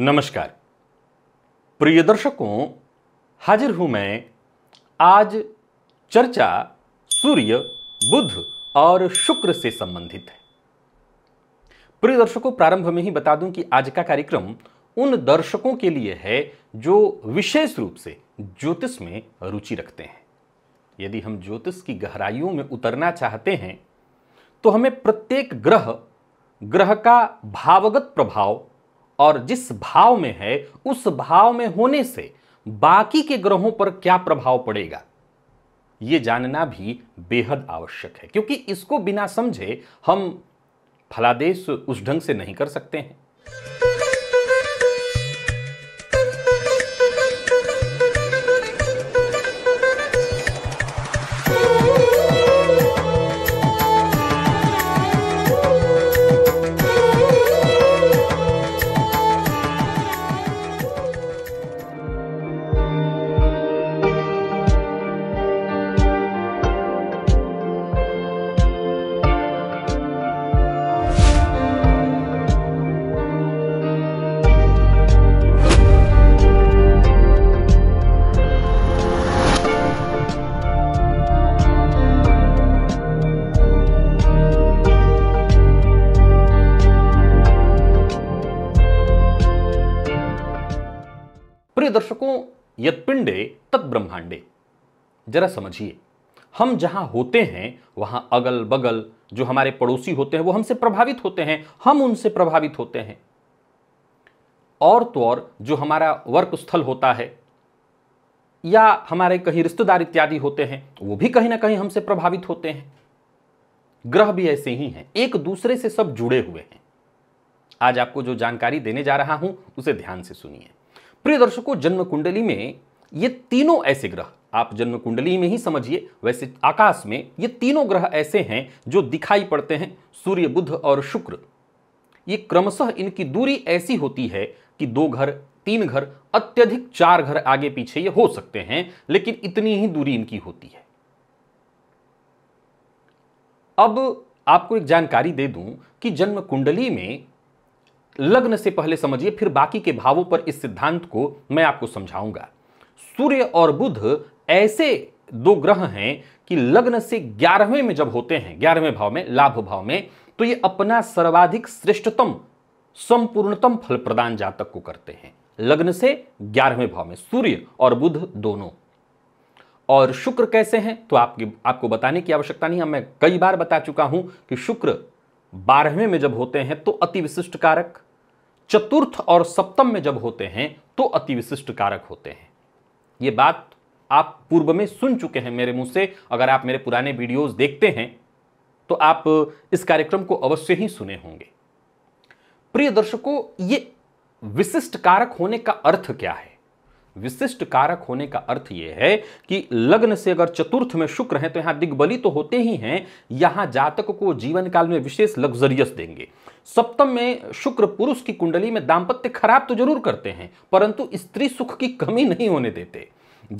नमस्कार प्रिय दर्शकों हाजिर हूं मैं आज चर्चा सूर्य बुध और शुक्र से संबंधित है प्रिय दर्शकों प्रारंभ में ही बता दूं कि आज का कार्यक्रम उन दर्शकों के लिए है जो विशेष रूप से ज्योतिष में रुचि रखते हैं यदि हम ज्योतिष की गहराइयों में उतरना चाहते हैं तो हमें प्रत्येक ग्रह ग्रह का भावगत प्रभाव और जिस भाव में है उस भाव में होने से बाकी के ग्रहों पर क्या प्रभाव पड़ेगा यह जानना भी बेहद आवश्यक है क्योंकि इसको बिना समझे हम फलादेश उस ढंग से नहीं कर सकते हैं प्रिय दर्शकों यद पिंडे तद ब्रह्मांडे जरा समझिए हम जहां होते हैं वहां अगल बगल जो हमारे पड़ोसी होते हैं वो हमसे प्रभावित होते हैं हम उनसे प्रभावित होते हैं और तो और जो हमारा वर्क स्थल होता है या हमारे कहीं रिश्तेदार इत्यादि होते हैं वो भी कहीं ना कहीं हमसे प्रभावित होते हैं ग्रह भी ऐसे ही हैं एक दूसरे से सब जुड़े हुए हैं आज आपको जो जानकारी देने जा रहा हूं उसे ध्यान से सुनिए प्रिय दर्शकों जन्म कुंडली में ये तीनों ऐसे ग्रह आप जन्म कुंडली में ही समझिए वैसे आकाश में ये तीनों ग्रह ऐसे हैं जो दिखाई पड़ते हैं सूर्य बुध और शुक्र ये क्रमशः इनकी दूरी ऐसी होती है कि दो घर तीन घर अत्यधिक चार घर आगे पीछे ये हो सकते हैं लेकिन इतनी ही दूरी इनकी होती है अब आपको एक जानकारी दे दूं कि जन्म कुंडली में लग्न से पहले समझिए फिर बाकी के भावों पर इस सिद्धांत को मैं आपको समझाऊंगा सूर्य और बुध ऐसे दो ग्रह हैं कि लग्न से ग्यारहवें में जब होते हैं ग्यारहवें भाव में लाभ भाव में तो ये अपना सर्वाधिक श्रेष्ठतम संपूर्णतम फल प्रदान जातक को करते हैं लग्न से ग्यारहवें भाव में सूर्य और बुध दोनों और शुक्र कैसे हैं तो आपकी आपको बताने की आवश्यकता नहीं है मैं कई बार बता चुका हूं कि शुक्र बारहवें में जब होते हैं तो अति विशिष्ट कारक चतुर्थ और सप्तम में जब होते हैं तो अति विशिष्ट कारक होते हैं ये बात आप पूर्व में सुन चुके हैं मेरे मुंह से अगर आप मेरे पुराने वीडियोस देखते हैं तो आप इस कार्यक्रम को अवश्य ही सुने होंगे प्रिय दर्शकों ये विशिष्ट कारक होने का अर्थ क्या है विशिष्ट कारक होने का अर्थ यह है कि लग्न से अगर चतुर्थ में शुक्र है तो यहां दिग्बली तो होते ही हैं यहां जातक को जीवन काल में विशेष लग्जरियस देंगे सप्तम में शुक्र पुरुष की कुंडली में दाम्पत्य खराब तो जरूर करते हैं परंतु स्त्री सुख की कमी नहीं होने देते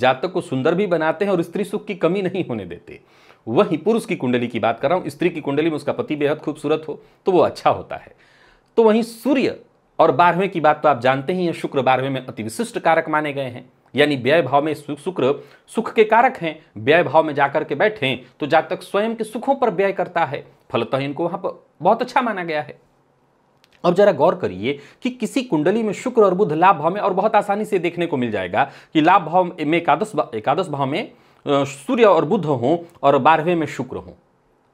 जातक को सुंदर भी बनाते हैं और स्त्री सुख की कमी नहीं होने देते वही पुरुष की कुंडली की बात कर रहा हूं स्त्री की कुंडली में उसका पति बेहद खूबसूरत हो तो वो अच्छा होता है तो वहीं सूर्य और बारहवें की बात तो आप जानते ही हैं शुक्र बारहवें में अति विशिष्ट कारक माने गए हैं यानी व्यय भाव में शुक्र सुख के कारक हैं व्यय भाव में जाकर के बैठे तो जातक स्वयं के सुखों पर व्यय करता है फलतः इनको वहां पर बहुत अच्छा माना गया है अब जरा गौर करिए कि किसी कुंडली में शुक्र और बुध लाभ भाव में और बहुत आसानी से देखने को मिल जाएगा कि लाभ भाव में एकादश एकादश भाव में सूर्य और बुध हों और बारहवें में शुक्र हों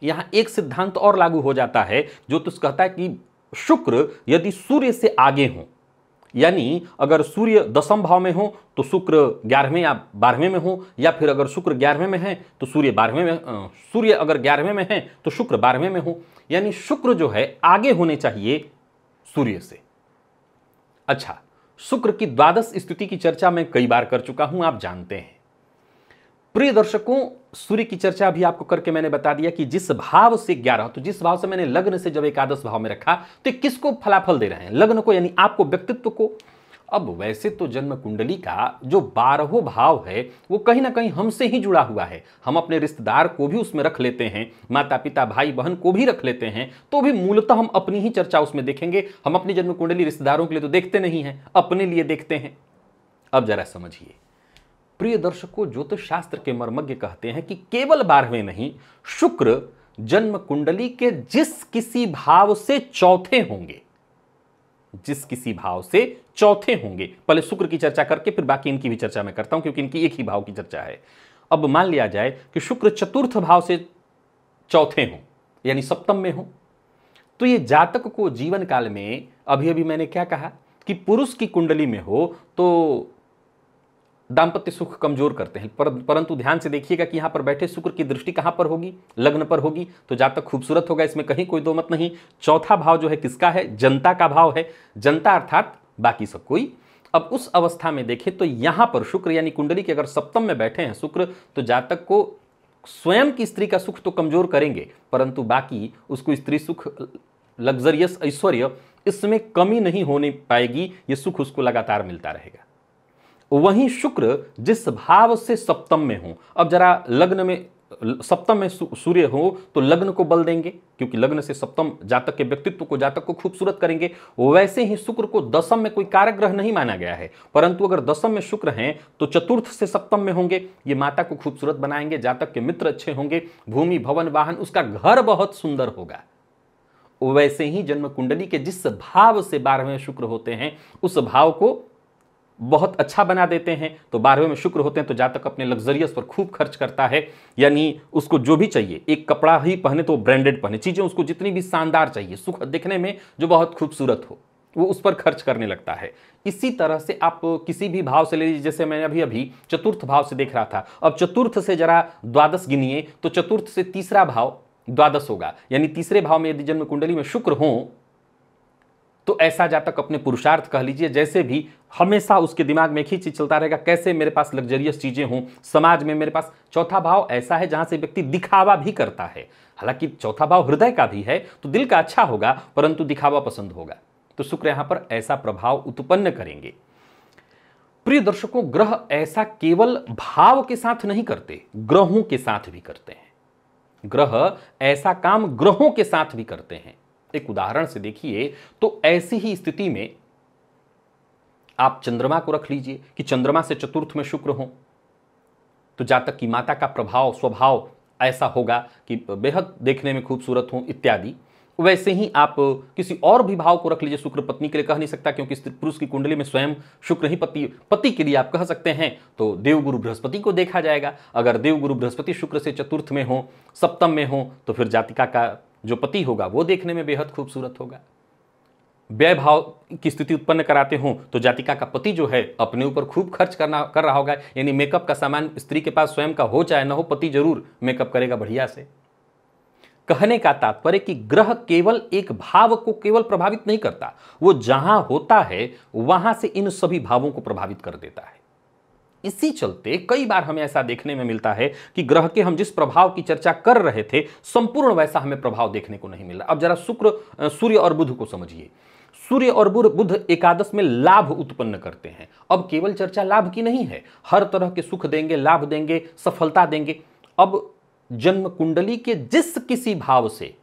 यहाँ एक सिद्धांत और लागू हो जाता है जो तुझ तो कहता है कि शुक्र यदि सूर्य से आगे हों यानी अगर सूर्य दसम भाव में हो तो शुक्र ग्यारहवें या बारहवें में हो या फिर अगर शुक्र ग्यारहवें में है तो सूर्य बारहवें में सूर्य अगर ग्यारहवें में है तो शुक्र बारहवें में हो यानी शुक्र जो है आगे होने चाहिए सूर्य से अच्छा शुक्र की द्वादश स्थिति की चर्चा मैं कई बार कर चुका हूं आप जानते हैं प्रिय दर्शकों सूर्य की चर्चा भी आपको करके मैंने बता दिया कि जिस भाव से ग्यारह तो जिस भाव से मैंने लग्न से जब एकादश भाव में रखा तो किसको फलाफल दे रहे हैं लग्न को यानी आपको व्यक्तित्व को अब वैसे तो जन्म कुंडली का जो बारहों भाव है वो कहीं ना कहीं हमसे ही जुड़ा हुआ है हम अपने रिश्तेदार को भी उसमें रख लेते हैं माता पिता भाई बहन को भी रख लेते हैं तो भी मूलतः हम अपनी ही चर्चा उसमें देखेंगे हम अपनी जन्म कुंडली रिश्तेदारों के लिए तो देखते नहीं हैं अपने लिए देखते हैं अब जरा समझिए प्रिय दर्शकों ज्योतिष शास्त्र के मर्मज्ञ कहते हैं कि केवल बारहवें नहीं शुक्र जन्म कुंडली के जिस किसी भाव से चौथे होंगे जिस किसी भाव से चौथे होंगे पहले शुक्र की चर्चा करके फिर बाकी इनकी भी चर्चा मैं करता हूं क्योंकि इनकी एक ही भाव की चर्चा है अब मान लिया जाए कि शुक्र चतुर्थ भाव से चौथे हों यानी सप्तम में हों तो ये जातक को जीवन काल में अभी अभी मैंने क्या कहा कि पुरुष की कुंडली में हो तो दाम्पत्य सुख कमजोर करते हैं पर, परंतु ध्यान से देखिएगा कि यहाँ पर बैठे शुक्र की दृष्टि कहाँ पर होगी लग्न पर होगी तो जातक खूबसूरत होगा इसमें कहीं कोई दो मत नहीं चौथा भाव जो है किसका है जनता का भाव है जनता अर्थात बाकी सब कोई अब उस अवस्था में देखें तो यहाँ पर शुक्र यानी कुंडली के अगर सप्तम में बैठे हैं शुक्र तो जातक को स्वयं की स्त्री का सुख तो कमजोर करेंगे परंतु बाकी उसको स्त्री सुख लग्जरियस ऐश्वर्य इसमें कमी नहीं होने पाएगी ये सुख उसको लगातार मिलता रहेगा वहीं शुक्र जिस भाव से सप्तम में हो अब जरा लग्न में सप्तम में सूर्य हो तो लग्न को बल देंगे क्योंकि लग्न से सप्तम जातक के व्यक्तित्व को जातक को खूबसूरत करेंगे वैसे ही शुक्र को दसम में कोई कारक ग्रह नहीं माना गया है परंतु अगर दसम में शुक्र हैं तो चतुर्थ से सप्तम में होंगे ये माता को खूबसूरत बनाएंगे जातक के मित्र अच्छे होंगे भूमि भवन वाहन उसका घर बहुत सुंदर होगा वैसे ही जन्म कुंडली के जिस भाव से बारहवें शुक्र होते हैं उस भाव को बहुत अच्छा बना देते हैं तो बारहवें में शुक्र होते हैं तो जातक अपने लग्जरियस पर खूब खर्च करता है यानी उसको जो भी चाहिए एक कपड़ा ही पहने तो ब्रांडेड पहने चीज़ें उसको जितनी भी शानदार चाहिए सुख दिखने में जो बहुत खूबसूरत हो वो उस पर खर्च करने लगता है इसी तरह से आप किसी भी भाव से ले लीजिए जैसे मैंने अभी अभी चतुर्थ भाव से देख रहा था अब चतुर्थ से जरा द्वादश गिनिए तो चतुर्थ से तीसरा भाव द्वादश होगा यानी तीसरे भाव में यदि जन्म कुंडली में शुक्र हों तो ऐसा जातक अपने पुरुषार्थ कह लीजिए जैसे भी हमेशा उसके दिमाग में एक ही चीज चलता रहेगा कैसे मेरे पास लग्जरियस चीज़ें हों समाज में मेरे पास चौथा भाव ऐसा है जहां से व्यक्ति दिखावा भी करता है हालांकि चौथा भाव हृदय का भी है तो दिल का अच्छा होगा परंतु दिखावा पसंद होगा तो शुक्र यहां पर ऐसा प्रभाव उत्पन्न करेंगे प्रिय दर्शकों ग्रह ऐसा केवल भाव के साथ नहीं करते ग्रहों के साथ भी करते हैं ग्रह ऐसा काम ग्रहों के साथ भी करते हैं एक उदाहरण से देखिए तो ऐसी ही स्थिति में आप चंद्रमा को रख लीजिए कि चंद्रमा से चतुर्थ में शुक्र हो तो जातक की माता का प्रभाव स्वभाव ऐसा होगा कि बेहद देखने में खूबसूरत हो इत्यादि वैसे ही आप किसी और भी भाव को रख लीजिए शुक्र पत्नी के लिए कह नहीं सकता क्योंकि पुरुष की कुंडली में स्वयं शुक्र ही पति पति के लिए आप कह सकते हैं तो देवगुरु बृहस्पति को देखा जाएगा अगर देवगुरु बृहस्पति शुक्र से चतुर्थ में हो सप्तम में हो तो फिर जातिका का जो पति होगा वो देखने में बेहद खूबसूरत होगा व्यय भाव की स्थिति उत्पन्न कराते हों तो जातिका का पति जो है अपने ऊपर खूब खर्च करना कर रहा होगा यानी मेकअप का सामान स्त्री के पास स्वयं का हो चाहे ना हो पति जरूर मेकअप करेगा बढ़िया से कहने का तात्पर्य कि ग्रह केवल एक भाव को केवल प्रभावित नहीं करता वो जहां होता है वहां से इन सभी भावों को प्रभावित कर देता है इसी चलते कई बार हमें ऐसा देखने में मिलता है कि ग्रह के हम जिस प्रभाव की चर्चा कर रहे थे संपूर्ण वैसा हमें प्रभाव देखने को नहीं मिल रहा अब जरा शुक्र सूर्य और बुध को समझिए सूर्य और बुध एकादश में लाभ उत्पन्न करते हैं अब केवल चर्चा लाभ की नहीं है हर तरह के सुख देंगे लाभ देंगे सफलता देंगे अब जन्म कुंडली के जिस किसी भाव से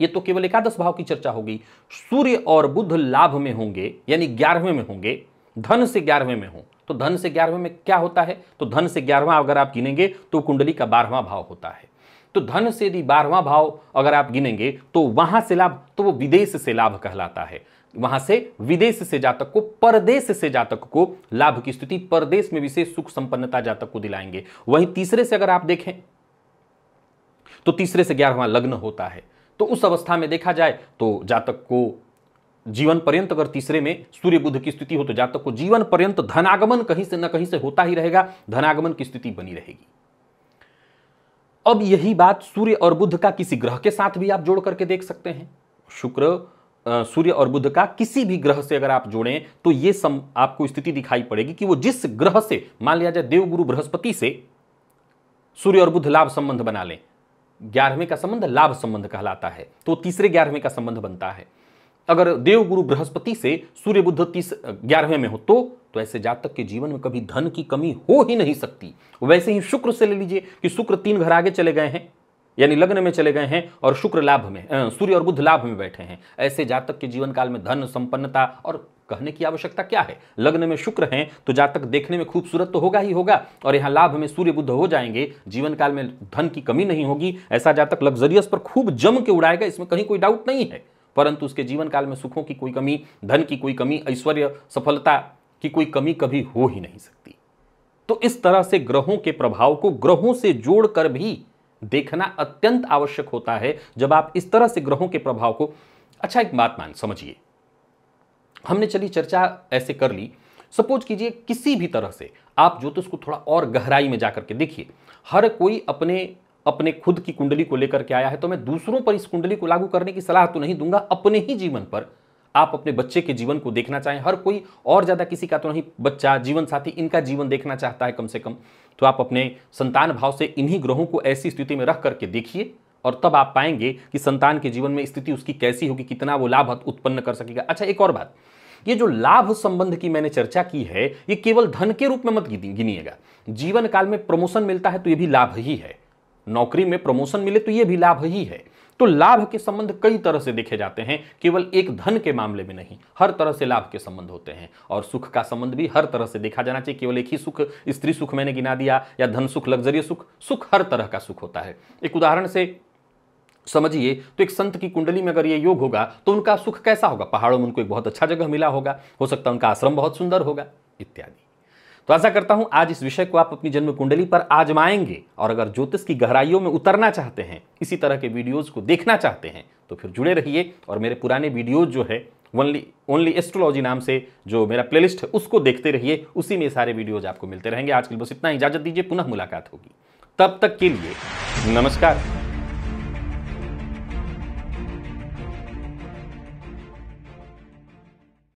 ये तो केवल एकादश भाव की चर्चा होगी सूर्य और बुध लाभ में होंगे यानी ग्यारहवें में होंगे धन से ग्यारहवें में हों तो धन से ग्यारहवें में क्या होता है तो धन से ग्यारहवा अगर आप गिनेंगे तो कुंडली का बारहवां भाव होता है तो धन से यदि बारहवां भाव अगर आप गिनेंगे तो वहां से लाभ तो वो विदेश से लाभ कहलाता है वहां से विदेश से जातक को परदेश से जातक को लाभ की स्थिति परदेश में विशेष सुख संपन्नता जातक को दिलाएंगे वहीं तीसरे से अगर आप देखें तो तीसरे से ग्यारहवां लग्न होता है तो उस अवस्था में देखा जाए तो जातक को जीवन पर्यंत अगर तीसरे में सूर्य बुद्ध की स्थिति हो तो जातक को जीवन पर्यंत धनागमन कहीं से ना कहीं से होता ही रहेगा धनागमन की स्थिति बनी रहेगी अब यही बात सूर्य और बुद्ध का किसी ग्रह के साथ भी आप जोड़ करके देख सकते हैं शुक्र सूर्य और बुद्ध का किसी भी ग्रह से अगर आप जोड़ें तो यह सम आपको स्थिति दिखाई पड़ेगी कि वो जिस ग्रह से मान लिया जाए देवगुरु बृहस्पति से सूर्य और बुद्ध लाभ संबंध बना लें ग्यारहवें का संबंध लाभ संबंध कहलाता है तो तीसरे ग्यारहवें का संबंध बनता है अगर देव गुरु बृहस्पति से सूर्य बुद्ध तीस ग्यारहवें में हो तो तो ऐसे जातक के जीवन में कभी धन की कमी हो ही नहीं सकती वैसे ही शुक्र से ले लीजिए कि शुक्र तीन घर आगे चले गए हैं यानी लग्न में चले गए हैं और शुक्र लाभ में सूर्य और बुद्ध लाभ में बैठे हैं ऐसे जातक के जीवन काल में धन संपन्नता और कहने की आवश्यकता क्या है लग्न में शुक्र हैं तो जातक देखने में खूबसूरत तो होगा ही होगा और यहाँ लाभ में सूर्य बुद्ध हो जाएंगे जीवन काल में धन की कमी नहीं होगी ऐसा जातक लग्जरियस पर खूब जम के उड़ाएगा इसमें कहीं कोई डाउट नहीं है परंतु उसके जीवन काल में सुखों की कोई कमी धन की कोई कमी ऐश्वर्य सफलता की कोई कमी कभी हो ही नहीं सकती तो इस तरह से ग्रहों के प्रभाव को ग्रहों से जोड़कर भी देखना अत्यंत आवश्यक होता है जब आप इस तरह से ग्रहों के प्रभाव को अच्छा एक बात मान समझिए हमने चली चर्चा ऐसे कर ली सपोज कीजिए किसी भी तरह से आप ज्योतिष को थोड़ा और गहराई में जाकर के देखिए हर कोई अपने अपने खुद की कुंडली को लेकर के आया है तो मैं दूसरों पर इस कुंडली को लागू करने की सलाह तो नहीं दूंगा अपने ही जीवन पर आप अपने बच्चे के जीवन को देखना चाहें हर कोई और ज़्यादा किसी का तो नहीं बच्चा जीवन साथी इनका जीवन देखना चाहता है कम से कम तो आप अपने संतान भाव से इन्हीं ग्रहों को ऐसी स्थिति में रख करके देखिए और तब आप पाएंगे कि संतान के जीवन में स्थिति उसकी कैसी होगी कितना वो लाभ उत्पन्न कर सकेगा अच्छा एक और बात ये जो लाभ संबंध की मैंने चर्चा की है ये केवल धन के रूप में मत गिनिएगा जीवन काल में प्रमोशन मिलता है तो ये भी लाभ ही है नौकरी में प्रमोशन मिले तो ये भी लाभ ही है तो लाभ के संबंध कई तरह से देखे जाते हैं केवल एक धन के मामले में नहीं हर तरह से लाभ के संबंध होते हैं और सुख का संबंध भी हर तरह से देखा जाना चाहिए केवल एक ही सुख स्त्री सुख मैंने गिना दिया या धन सुख लग्जरी सुख सुख हर तरह का सुख होता है एक उदाहरण से समझिए तो एक संत की कुंडली में अगर ये योग होगा तो उनका सुख कैसा होगा पहाड़ों में उनको एक बहुत अच्छा जगह मिला होगा हो सकता है उनका आश्रम बहुत सुंदर होगा इत्यादि तो ऐसा करता हूं आज इस विषय को आप अपनी जन्म कुंडली पर आजमाएंगे और अगर ज्योतिष की गहराइयों में उतरना चाहते हैं इसी तरह के वीडियोज को देखना चाहते हैं तो फिर जुड़े रहिए और मेरे पुराने वीडियोज जो है ओनली ओनली एस्ट्रोलॉजी नाम से जो मेरा प्लेलिस्ट है उसको देखते रहिए उसी में सारे वीडियोज आपको मिलते रहेंगे आज के बस इतना इजाजत दीजिए पुनः मुलाकात होगी तब तक के लिए नमस्कार